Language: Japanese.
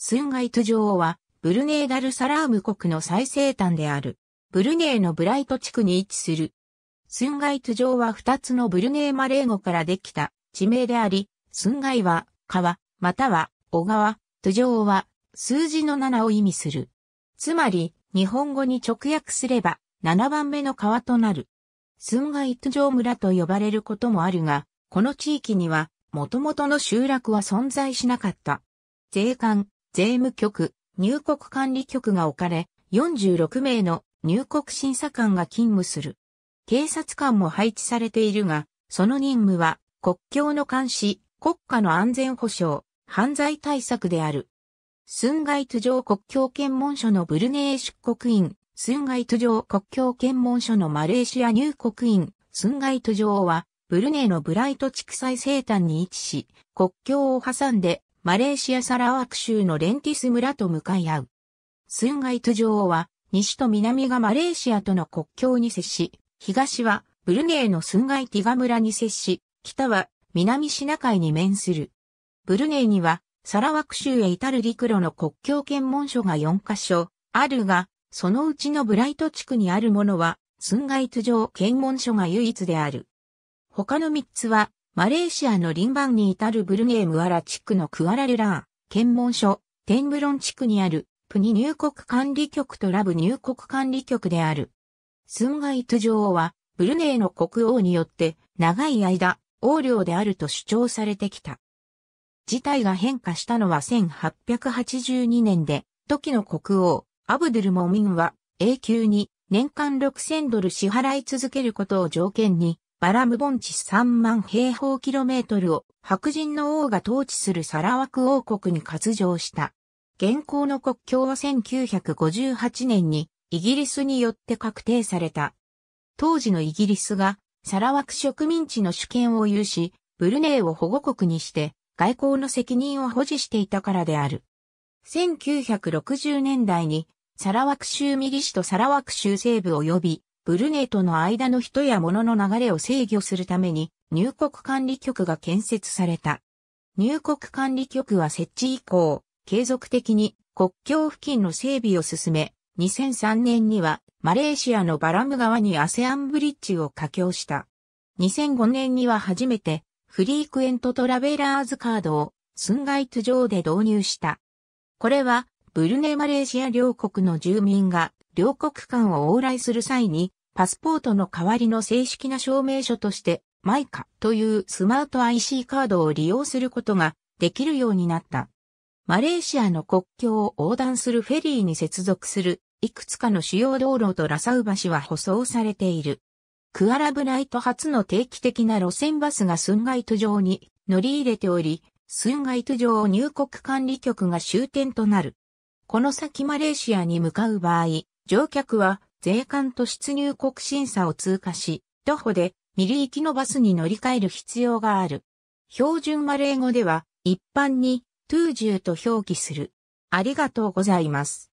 スンガイト女王は、ブルネイダルサラーム国の最西端である。ブルネイのブライト地区に位置する。スンガイト城は二つのブルネイマレー語からできた地名であり、スンガイは川、または小川、ト上は数字の7を意味する。つまり、日本語に直訳すれば7番目の川となる。スンガイト城村と呼ばれることもあるが、この地域にはもともとの集落は存在しなかった。税関、税務局、入国管理局が置かれ、46名の入国審査官が勤務する。警察官も配置されているが、その任務は国境の監視、国家の安全保障、犯罪対策である。スンガイト上国境検問所のブルネー出国員、スンガイト上国境検問所のマレーシア入国員、スンガイト上は、ブルネーのブライト地区最西端に位置し、国境を挟んでマレーシアサラワク州のレンティス村と向かい合う。スンガイト女王は、西と南がマレーシアとの国境に接し、東はブルネイのスンガイティガ村に接し、北は南シナ海に面する。ブルネイには、サラワク州へ至る陸路の国境検問所が4カ所、あるが、そのうちのブライト地区にあるものは、スンガイト城検問所が唯一である。他の3つは、マレーシアのリンバンに至るブルネームアラ地区のクアラルラー、検問所、テンブロン地区にある、プニ入国管理局とラブ入国管理局である。スンガイト女王は、ブルネーの国王によって、長い間、王領であると主張されてきた。事態が変化したのは1882年で、時の国王、アブドゥルモミンは、永久に、年間6000ドル支払い続けることを条件に、バラム盆地3万平方キロメートルを白人の王が統治するサラワク王国に割譲した。現行の国境は1958年にイギリスによって確定された。当時のイギリスがサラワク植民地の主権を有し、ブルネイを保護国にして外交の責任を保持していたからである。1960年代にサラワク州ミリ市とサラワク州西部及びブルネイとの間の人や物の流れを制御するために入国管理局が建設された。入国管理局は設置以降、継続的に国境付近の整備を進め、2003年にはマレーシアのバラム川にアセアンブリッジを架橋した。2005年には初めてフリークエントトラベラーズカードをスンガイト上で導入した。これはブルネマレーシア両国の住民が両国間を往来する際にパスポートの代わりの正式な証明書として、マイカというスマート IC カードを利用することができるようになった。マレーシアの国境を横断するフェリーに接続するいくつかの主要道路とラサウ橋は舗装されている。クアラブナイト初の定期的な路線バスがスンガイト上に乗り入れており、スンガイト上入国管理局が終点となる。この先マレーシアに向かう場合、乗客は税関と出入国審査を通過し、徒歩でミリ行きのバスに乗り換える必要がある。標準マレー語では一般にトゥージューと表記する。ありがとうございます。